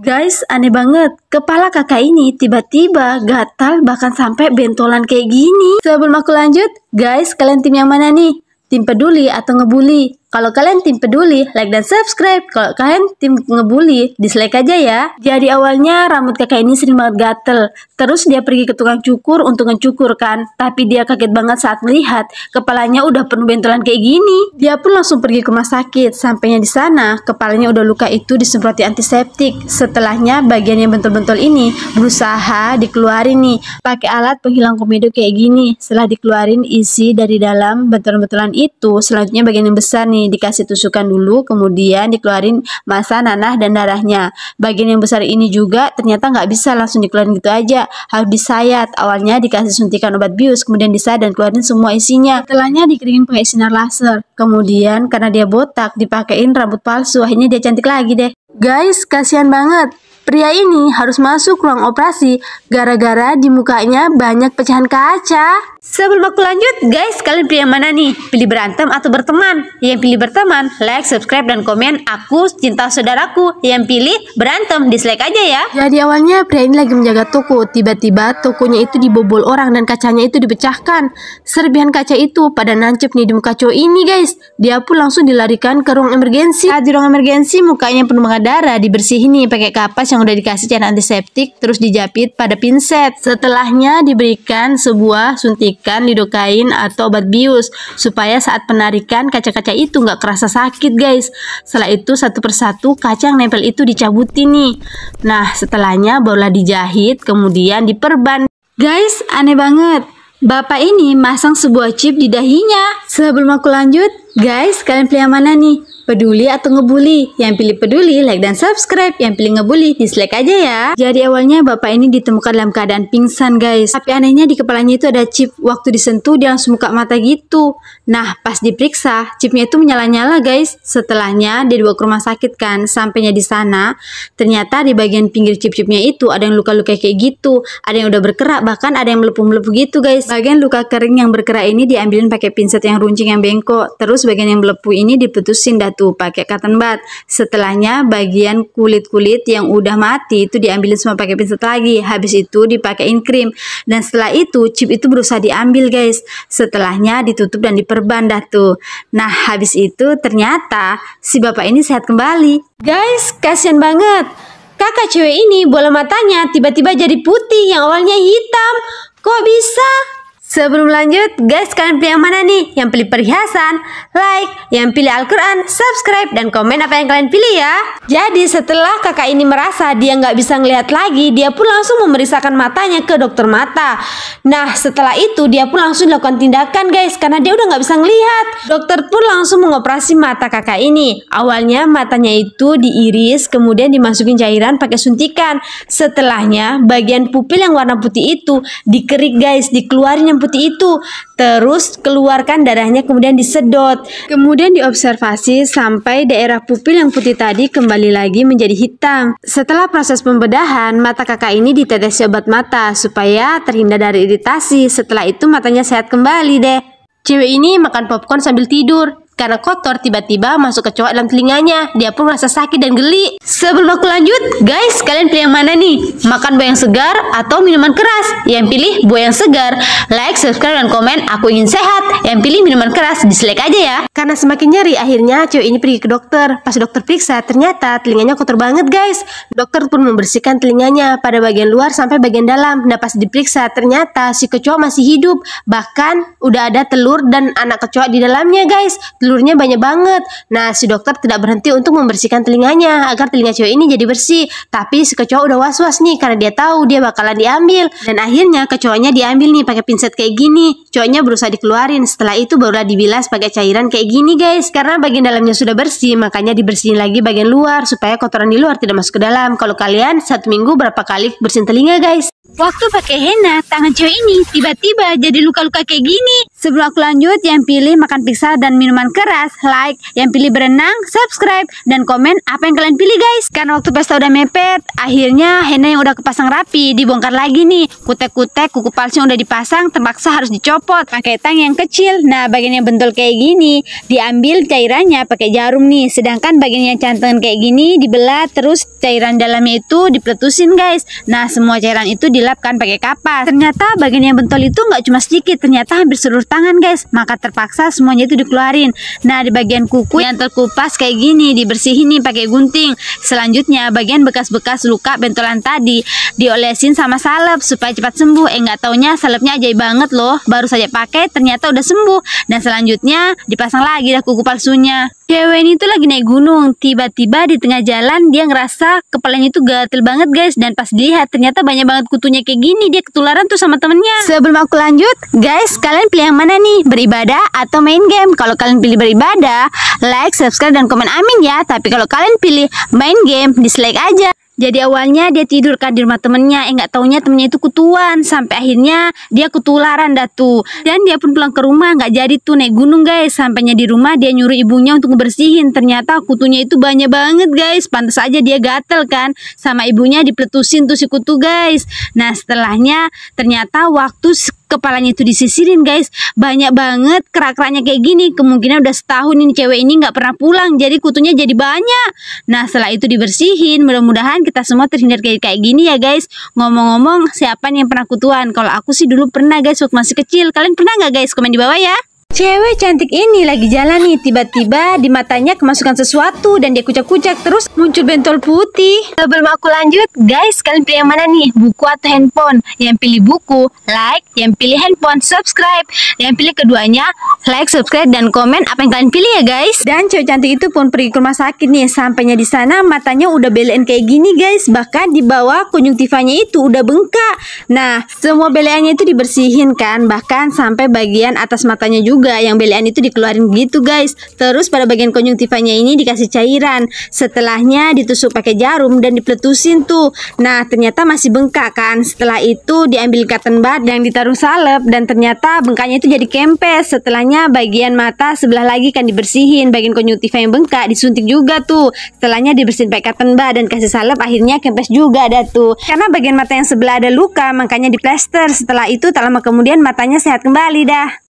Guys, aneh banget. Kepala kakak ini tiba-tiba gatal bahkan sampai bentolan kayak gini. Sebelum aku lanjut, guys, kalian tim yang mana nih? Tim peduli atau ngebully? Kalau kalian tim peduli, like dan subscribe. Kalau kalian tim ngebully, dislike aja ya. Jadi awalnya rambut kakak ini sering banget gatel. Terus dia pergi ke tukang cukur untuk ngecukur kan. Tapi dia kaget banget saat melihat kepalanya udah penuh bentolan kayak gini. Dia pun langsung pergi ke rumah sakit. Sampainya di sana, kepalanya udah luka itu disemproti antiseptik. Setelahnya bagian yang bentol-bentol ini berusaha dikeluarin nih pakai alat penghilang komedo kayak gini. Setelah dikeluarin isi dari dalam bentolan-bentolan itu, selanjutnya bagian yang besar nih dikasih tusukan dulu kemudian dikeluarin masa nanah dan darahnya bagian yang besar ini juga ternyata nggak bisa langsung dikeluarin gitu aja harus disayat awalnya dikasih suntikan obat bius kemudian disayat dan keluarin semua isinya setelahnya dikeringin pakai sinar laser kemudian karena dia botak dipakein rambut palsu akhirnya dia cantik lagi deh guys kasihan banget Pria ini harus masuk ruang operasi gara-gara di mukanya banyak pecahan kaca. Sebelum aku lanjut, guys, kalian pilih yang mana nih? Pilih berantem atau berteman? Yang pilih berteman, like, subscribe, dan komen aku cinta saudaraku. Yang pilih berantem, dislike aja ya. Jadi ya, awalnya pria ini lagi menjaga toko. Tiba-tiba tokonya itu dibobol orang dan kacanya itu dipecahkan. Serbihan kaca itu pada nancep nih di muka cowok ini guys. Dia pun langsung dilarikan ke ruang emergensi. Nah, di ruang emergensi mukanya penuh dengan darah dibersihin nih pakai kapas yang udah dikasih cairan antiseptik terus dijapit pada pinset. Setelahnya diberikan sebuah suntik suntikan lidokain atau obat bius supaya saat penarikan kaca-kaca itu nggak kerasa sakit guys. Setelah itu satu persatu kaca yang nempel itu dicabuti nih. Nah setelahnya barulah dijahit kemudian diperban. Guys aneh banget. Bapak ini masang sebuah chip di dahinya. Sebelum aku lanjut, guys, kalian pilih yang mana nih? Peduli atau ngebully? Yang pilih peduli, like dan subscribe. Yang pilih ngebully, dislike aja ya. Jadi awalnya bapak ini ditemukan dalam keadaan pingsan guys. Tapi anehnya di kepalanya itu ada chip. Waktu disentuh dia langsung buka mata gitu. Nah pas diperiksa, chipnya itu menyala-nyala guys. Setelahnya dia dibawa ke rumah sakit kan. Sampainya di sana, ternyata di bagian pinggir chip-chipnya itu ada yang luka-luka kayak gitu. Ada yang udah berkerak, bahkan ada yang melepuh-melepuh gitu guys. Bagian luka kering yang berkerak ini diambilin pakai pinset yang runcing yang bengkok. Terus bagian yang melepuh ini diputusin datu itu pakai cotton bud setelahnya bagian kulit-kulit yang udah mati itu diambilin semua pakai pinset lagi habis itu dipakein krim dan setelah itu chip itu berusaha diambil guys setelahnya ditutup dan diperban dah tuh nah habis itu ternyata si bapak ini sehat kembali guys kasihan banget Kakak cewek ini bola matanya tiba-tiba jadi putih yang awalnya hitam. Kok bisa? Sebelum lanjut, guys kalian pilih yang mana nih? Yang pilih perhiasan, like, yang pilih Al-Quran, subscribe, dan komen apa yang kalian pilih ya. Jadi setelah kakak ini merasa dia nggak bisa ngelihat lagi, dia pun langsung memeriksakan matanya ke dokter mata. Nah setelah itu dia pun langsung dilakukan tindakan guys, karena dia udah nggak bisa ngelihat. Dokter pun langsung mengoperasi mata kakak ini. Awalnya matanya itu diiris, kemudian dimasukin cairan pakai suntikan. Setelahnya bagian pupil yang warna putih itu dikerik guys, dikeluarin yang putih itu. Terus keluarkan darahnya kemudian disedot. Kemudian diobservasi sampai daerah pupil yang putih tadi kembali lagi menjadi hitam. Setelah proses pembedahan, mata kakak ini ditetes obat mata supaya terhindar dari iritasi. Setelah itu matanya sehat kembali deh. Cewek ini makan popcorn sambil tidur karena kotor tiba-tiba masuk kecoa dalam telinganya. Dia pun merasa sakit dan geli. Sebelum aku lanjut, guys, kalian pilih yang mana nih? Makan buah yang segar atau minuman keras? Yang pilih buah yang segar. Like, subscribe, dan komen. Aku ingin sehat. Yang pilih minuman keras, dislike aja ya. Karena semakin nyeri, akhirnya cewek ini pergi ke dokter. Pas dokter periksa, ternyata telinganya kotor banget guys. Dokter pun membersihkan telinganya pada bagian luar sampai bagian dalam. Nah pas diperiksa, ternyata si kecoa masih hidup. Bahkan udah ada telur dan anak kecoa di dalamnya guys. Telur telurnya banyak banget. Nah, si dokter tidak berhenti untuk membersihkan telinganya agar telinga cowok ini jadi bersih. Tapi si kecoa udah was-was nih karena dia tahu dia bakalan diambil. Dan akhirnya kecoanya diambil nih pakai pinset kayak gini. Cowoknya berusaha dikeluarin. Setelah itu barulah dibilas pakai cairan kayak gini guys. Karena bagian dalamnya sudah bersih, makanya dibersihin lagi bagian luar supaya kotoran di luar tidak masuk ke dalam. Kalau kalian satu minggu berapa kali bersihin telinga guys? Waktu pakai henna, tangan cewek ini tiba-tiba jadi luka-luka kayak gini. Sebelum aku lanjut, yang pilih makan pizza dan minuman keras, like. Yang pilih berenang, subscribe. Dan komen apa yang kalian pilih guys. Karena waktu pesta udah mepet, akhirnya henna yang udah kepasang rapi dibongkar lagi nih. Kutek-kutek, kuku palsu yang udah dipasang, terpaksa harus dicopot. Pakai tang yang kecil. Nah, bagian yang bentul kayak gini, diambil cairannya pakai jarum nih. Sedangkan bagian yang cantengan kayak gini, dibelah terus cairan dalamnya itu dipletusin, guys. Nah, semua cairan itu dilap kan pakai kapas. Ternyata bagian yang bentol itu nggak cuma sedikit, ternyata hampir seluruh tangan guys. Maka terpaksa semuanya itu dikeluarin. Nah di bagian kuku yang terkupas kayak gini dibersihin nih pakai gunting. Selanjutnya bagian bekas-bekas luka bentolan tadi diolesin sama salep supaya cepat sembuh. Eh nggak taunya salepnya ajaib banget loh. Baru saja pakai ternyata udah sembuh dan selanjutnya dipasang lagi dah kuku palsunya. Cewek ini tuh lagi naik gunung, tiba-tiba di tengah jalan dia ngerasa kepalanya itu gatel banget guys dan pas dilihat ternyata banyak banget kutunya kayak gini, dia ketularan tuh sama temennya. Sebelum aku lanjut, guys kalian pilih yang mana nih, beribadah atau main game? Kalau kalian pilih beribadah, like, subscribe, dan komen amin ya. Tapi kalau kalian pilih main game, dislike aja. Jadi awalnya dia tidur kan di rumah temennya, eh nggak taunya temennya itu kutuan, sampai akhirnya dia kutularan dah tuh. Dan dia pun pulang ke rumah nggak jadi tuh naik gunung guys, sampainya di rumah dia nyuruh ibunya untuk ngebersihin Ternyata kutunya itu banyak banget guys, pantas aja dia gatel kan, sama ibunya dipletusin tuh si kutu guys. Nah setelahnya ternyata waktu kepalanya itu disisirin guys banyak banget kerak-keraknya kayak gini kemungkinan udah setahun ini cewek ini nggak pernah pulang jadi kutunya jadi banyak nah setelah itu dibersihin mudah-mudahan kita semua terhindar kayak kayak gini ya guys ngomong-ngomong siapa yang pernah kutuan kalau aku sih dulu pernah guys waktu masih kecil kalian pernah nggak guys komen di bawah ya Cewek cantik ini lagi jalan nih, tiba-tiba di matanya kemasukan sesuatu dan dia kucak-kucak terus muncul bentol putih. Sebelum aku lanjut, guys, kalian pilih yang mana nih? Buku atau handphone? Yang pilih buku, like, yang pilih handphone, subscribe. Yang pilih keduanya, like, subscribe dan komen apa yang kalian pilih ya, guys. Dan cewek cantik itu pun pergi ke rumah sakit nih. Sampainya di sana matanya udah belain kayak gini, guys. Bahkan di bawah tifanya itu udah bengkak. Nah, semua beleannya itu dibersihin kan, bahkan sampai bagian atas matanya juga juga yang belian itu dikeluarin gitu guys terus pada bagian konjungtivanya ini dikasih cairan setelahnya ditusuk pakai jarum dan dipletusin tuh nah ternyata masih bengkak kan setelah itu diambil cotton bud yang ditaruh salep dan ternyata bengkaknya itu jadi kempes setelahnya bagian mata sebelah lagi kan dibersihin bagian konjungtiva yang bengkak disuntik juga tuh setelahnya dibersihin pakai cotton bud dan kasih salep akhirnya kempes juga ada tuh karena bagian mata yang sebelah ada luka makanya diplester setelah itu tak lama kemudian matanya sehat kembali dah